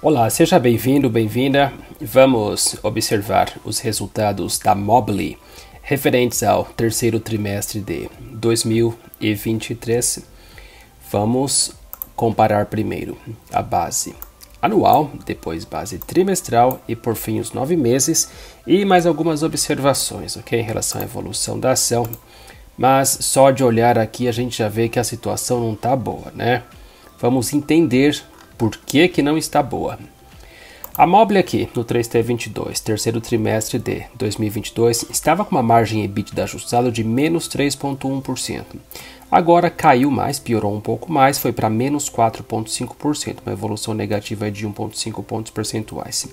Olá, seja bem-vindo, bem-vinda. Vamos observar os resultados da Mobile referentes ao terceiro trimestre de 2023. Vamos comparar primeiro a base anual, depois base trimestral e por fim os nove meses e mais algumas observações, ok, em relação à evolução da ação. Mas só de olhar aqui a gente já vê que a situação não está boa, né? Vamos entender por que, que não está boa? A Mobile aqui, no 3T22, terceiro trimestre de 2022, estava com uma margem EBITDA ajustada de menos 3,1%. Agora caiu mais, piorou um pouco mais, foi para menos 4,5%, uma evolução negativa de 1,5 pontos percentuais.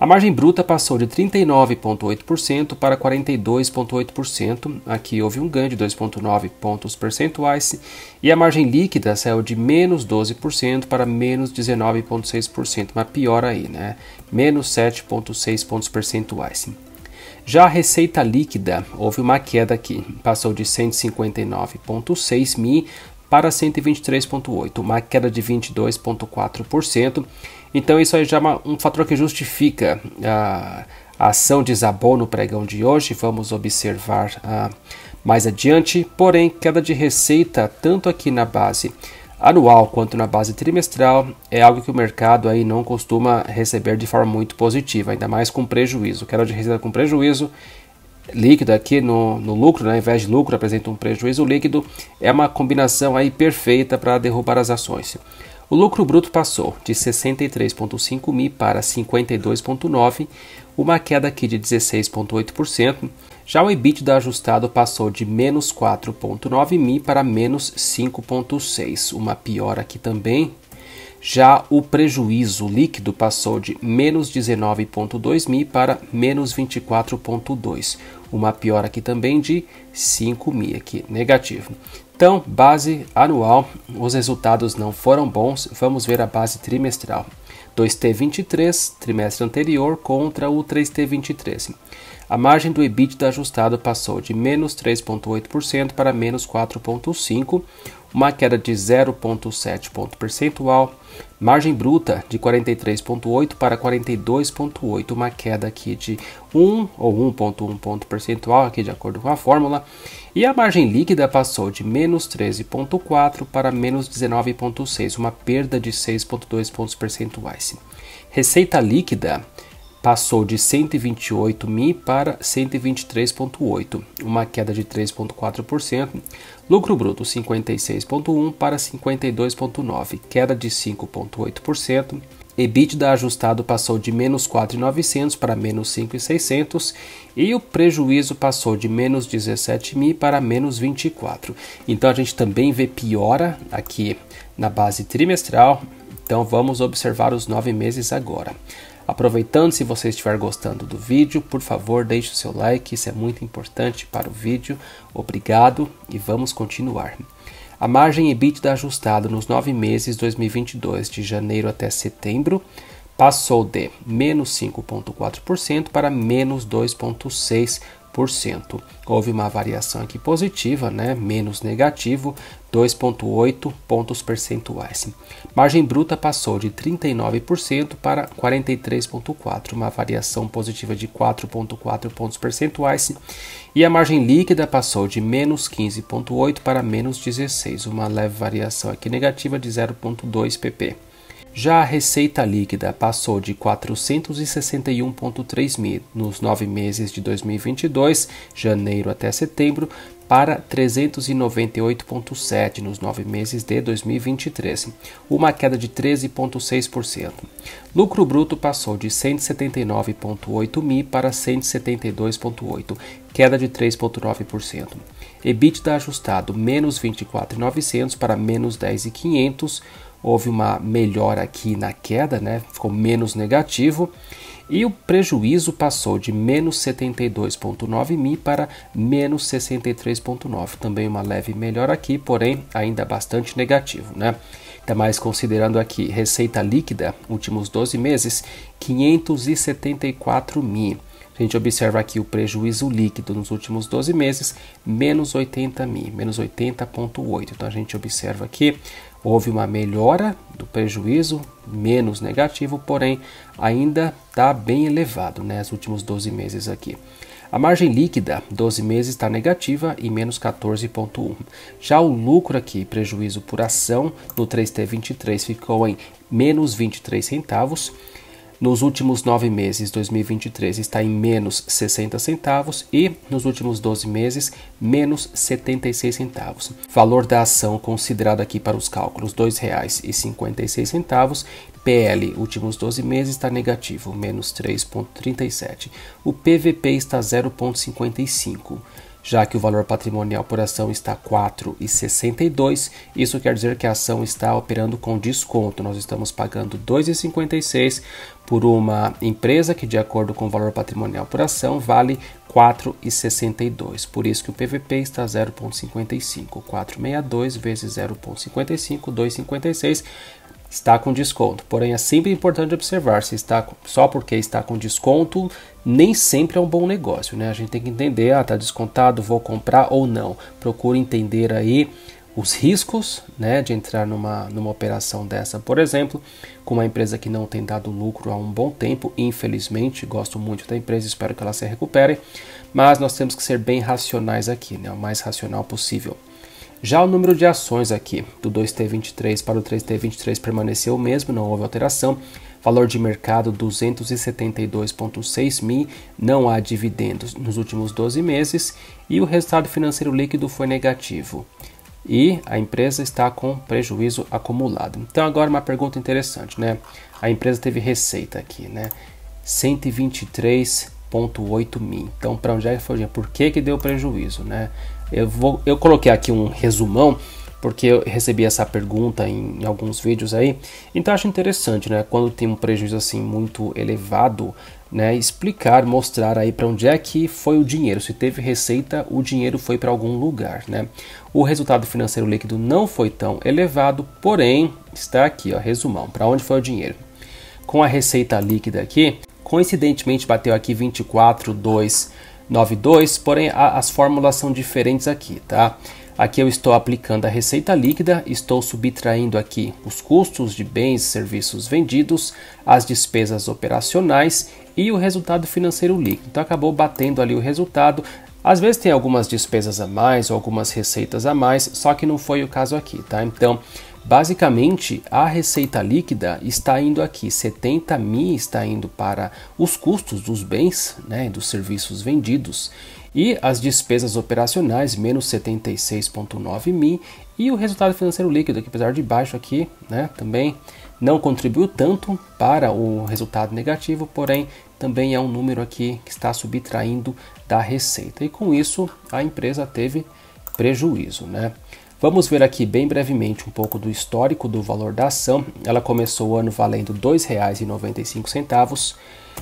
A margem bruta passou de 39,8% para 42,8%, aqui houve um ganho de 2,9 pontos percentuais, e a margem líquida saiu de menos 12% para menos 19,6%, mas pior aí, né? Menos 7,6 pontos percentuais. Já a receita líquida, houve uma queda aqui, passou de 159,6 mil para 123,8, uma queda de 22,4%. Então, isso aí já é um fator que justifica a, ação de no pregão de hoje. Vamos observar a, ah, mais adiante. Porém, queda de receita, tanto aqui na base anual quanto na base trimestral é algo que o mercado aí não costuma receber de forma muito positiva, ainda mais com prejuízo. Quero de receita com prejuízo líquido aqui no, no lucro, né? ao invés de lucro apresenta um prejuízo líquido, é uma combinação aí perfeita para derrubar as ações. O lucro bruto passou de 63,5 mil para 52,9, uma queda aqui de 16,8%. Já o EBITDA ajustado passou de menos 4,9 mil para menos 5,6, uma piora aqui também. Já o prejuízo líquido passou de menos 19,2 mil para menos 24,2, uma piora aqui também de 5 mi, aqui negativo. Então, base anual, os resultados não foram bons, vamos ver a base trimestral. 2T23, trimestre anterior, contra o 3T23. A margem do EBITDA ajustado passou de menos 3,8% para menos 4,5%, uma queda de 0,7 ponto percentual. Margem bruta de 43,8 para 42,8, uma queda aqui de 1 ou 1,1 ponto percentual, aqui de acordo com a fórmula. E a margem líquida passou de menos 13,4 para menos 19,6, uma perda de 6,2 pontos percentuais. Receita líquida passou de 128 mil para 123,8, uma queda de 3,4%. Lucro bruto 56,1 para 52,9, queda de 5,8%. EBITDA ajustado passou de menos 4,900 para menos 5,600 e o prejuízo passou de menos 17 mil para menos 24. Então a gente também vê piora aqui na base trimestral. Então vamos observar os nove meses agora. Aproveitando, se você estiver gostando do vídeo, por favor, deixe o seu like, isso é muito importante para o vídeo. Obrigado e vamos continuar. A margem EBITDA ajustada nos nove meses 2022, de janeiro até setembro, passou de menos 5,4% para menos 2,6% Houve uma variação aqui positiva, né? menos negativo, 2,8 pontos percentuais. Margem bruta passou de 39% para 43,4%, uma variação positiva de 4,4 pontos percentuais. E a margem líquida passou de menos 15,8 para menos 16, uma leve variação aqui negativa de 0,2 pp. Já a receita líquida passou de 461,3 mil nos nove meses de 2022, janeiro até setembro, para 398,7 nos nove meses de 2023, uma queda de 13,6%. Lucro bruto passou de 179,8 mil para 172,8, queda de 3,9%. EBITDA ajustado menos 24,900 para menos 10,500. Houve uma melhora aqui na queda, né? Ficou menos negativo e o prejuízo passou de menos 72,9 mi para menos 63,9. Também uma leve melhora aqui, porém ainda bastante negativo, né? Ainda mais considerando aqui receita líquida, últimos 12 meses, 574 mil. A gente observa aqui o prejuízo líquido nos últimos 12 meses, menos 80 mil, menos 80,8. Então a gente observa aqui Houve uma melhora do prejuízo, menos negativo, porém ainda está bem elevado, né? últimos 12 meses aqui. A margem líquida, 12 meses, está negativa e menos 14,1. Já o lucro aqui, prejuízo por ação, no 3T23 ficou em menos 23 centavos nos últimos nove meses, 2023, está em menos 60 centavos e nos últimos 12 meses, menos 76 centavos. Valor da ação considerado aqui para os cálculos R$ 2,56. PL, últimos 12 meses, está negativo, menos 3,37. O PVP está 0,55 já que o valor patrimonial por ação está 4,62, isso quer dizer que a ação está operando com desconto. Nós estamos pagando 2,56 por uma empresa que, de acordo com o valor patrimonial por ação, vale 4,62. Por isso que o PVP está 0,55. 4,62 vezes 0,55, 2,56 está com desconto. Porém, é sempre importante observar se está só porque está com desconto, nem sempre é um bom negócio, né? A gente tem que entender, ah, tá descontado, vou comprar ou não. Procure entender aí os riscos, né, de entrar numa, numa operação dessa, por exemplo, com uma empresa que não tem dado lucro há um bom tempo, infelizmente, gosto muito da empresa, espero que ela se recupere, mas nós temos que ser bem racionais aqui, né, o mais racional possível. Já o número de ações aqui, do 2T23 para o 3T23 permaneceu o mesmo, não houve alteração. Valor de mercado 272,6 mil, não há dividendos nos últimos 12 meses e o resultado financeiro líquido foi negativo. E a empresa está com prejuízo acumulado. Então agora uma pergunta interessante, né? A empresa teve receita aqui, né? 123,8 mil. Então para onde é que foi? Por que que deu prejuízo, né? Eu, vou, eu coloquei aqui um resumão porque eu recebi essa pergunta em, em, alguns vídeos aí. Então acho interessante, né? Quando tem um prejuízo assim muito elevado, né? Explicar, mostrar aí para onde é que foi o dinheiro. Se teve receita, o dinheiro foi para algum lugar, né? O resultado financeiro líquido não foi tão elevado, porém está aqui, ó, resumão, para onde foi o dinheiro? Com a receita líquida aqui, coincidentemente bateu aqui 24,2 92, porém a, as fórmulas são diferentes aqui, tá? Aqui eu estou aplicando a receita líquida, estou subtraindo aqui os custos de bens e serviços vendidos, as despesas operacionais e o resultado financeiro líquido. Então acabou batendo ali o resultado. Às vezes tem algumas despesas a mais ou algumas receitas a mais, só que não foi o caso aqui, tá? Então Basicamente, a receita líquida está indo aqui, 70 mil está indo para os custos dos bens, né, dos serviços vendidos, e as despesas operacionais, menos 76,9 mil, e o resultado financeiro líquido, que apesar de baixo aqui, né, também não contribuiu tanto para o resultado negativo, porém também é um número aqui que está subtraindo da receita. E com isso, a empresa teve prejuízo, né? Vamos ver aqui bem brevemente um pouco do histórico do valor da ação. Ela começou o ano valendo R$ 2,95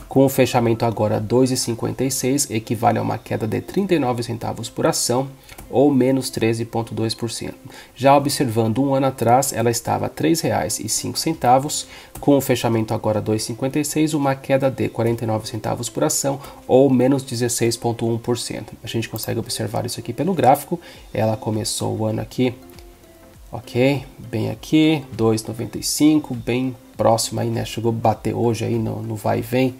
com o fechamento agora 2,56, equivale a uma queda de 39 centavos por ação, ou menos 13,2%. Já observando um ano atrás, ela estava R$ 3,05, com o fechamento agora 2,56, uma queda de 49 centavos por ação, ou menos 16,1%. A gente consegue observar isso aqui pelo gráfico, ela começou o ano aqui ok? Bem aqui, 2,95, bem próximo aí, né? Chegou a bater hoje aí no, no vai e vem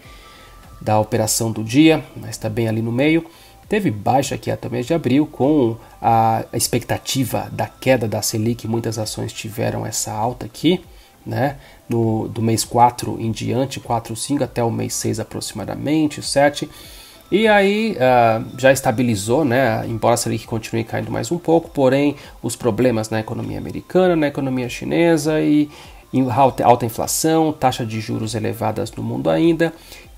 da operação do dia, mas está bem ali no meio. Teve baixa aqui até o mês de abril, com a expectativa da queda da Selic, muitas ações tiveram essa alta aqui, né? No, do mês 4 em diante, 4, 5 até o mês 6 aproximadamente, 7. E aí uh, já estabilizou, né? Embora a Selic continue caindo mais um pouco, porém os problemas na economia americana, na economia chinesa e alta inflação, taxa de juros elevadas no mundo ainda.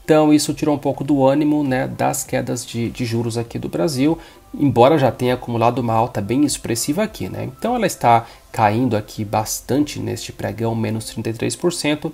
Então isso tirou um pouco do ânimo né, das quedas de, de juros aqui do Brasil, embora já tenha acumulado uma alta bem expressiva aqui. Né? Então ela está caindo aqui bastante neste pregão, menos 33%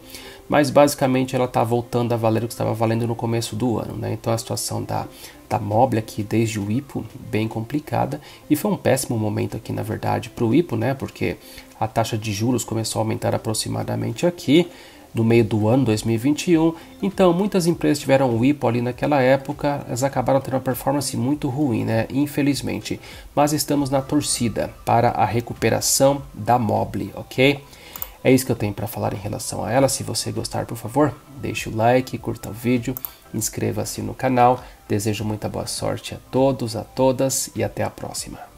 mas basicamente ela está voltando a valer o que estava valendo no começo do ano. Né? Então a situação da, da Mobile aqui desde o IPO, bem complicada, e foi um péssimo momento aqui na verdade para o IPO, né? porque a taxa de juros começou a aumentar aproximadamente aqui, no meio do ano 2021. Então, muitas empresas tiveram o IPO ali naquela época, elas acabaram tendo uma performance muito ruim, né? Infelizmente. Mas estamos na torcida para a recuperação da Mobile, ok? É isso que eu tenho para falar em relação a ela. Se você gostar, por favor, deixe o like, curta o vídeo, inscreva-se no canal. Desejo muita boa sorte a todos, a todas e até a próxima.